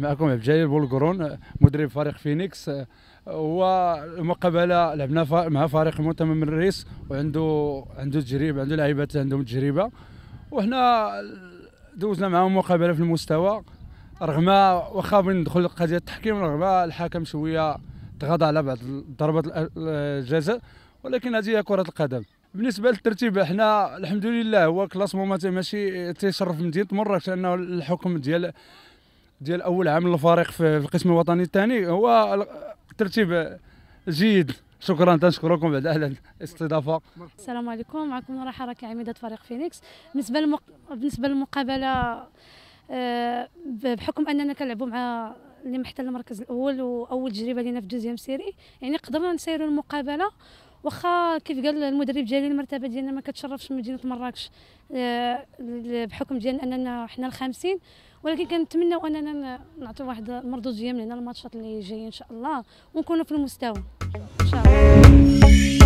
معكم عبد الجليل بولكرون مدرب فريق فينيكس المقابله لعبنا مع فريق من الريس وعنده عنده تجربه عنده لعيبات عندهم تجربه وحنا دوزنا معاهم مقابله في المستوى رغم واخا ندخل قضيه التحكيم رغم الحكم شويه تغاضى على بعض ضربات الجزاء ولكن هذه هي كره القدم بالنسبه للترتيب احنا الحمد لله هو كلاسمون ماشي تيشرف مدينه مراكش لانه الحكم ديال ديال اول عام للفريق في القسم الوطني الثاني هو ترتيب جيد شكرا تنشكركم بعد على الاستضافه السلام عليكم معكم نوره راكي عميده فريق فينيكس بالنسبه للمق... بالنسبه للمقابله آه، بحكم اننا كنلعبوا مع اللي محتل المركز الاول واول تجربه لينا في دوزيام سيري يعني قدرنا نسيروا المقابله واخا كيف قال المدرب ديالي المرتبه ديالنا ما كتشرفش مدينه مراكش آه، بحكم ديال اننا حنا الخامسين ولكن كنتمناو اننا نعطيو واحد المردود من هنا الماتشات اللي جايين ان شاء الله ونكونوا في المستوى ان شاء الله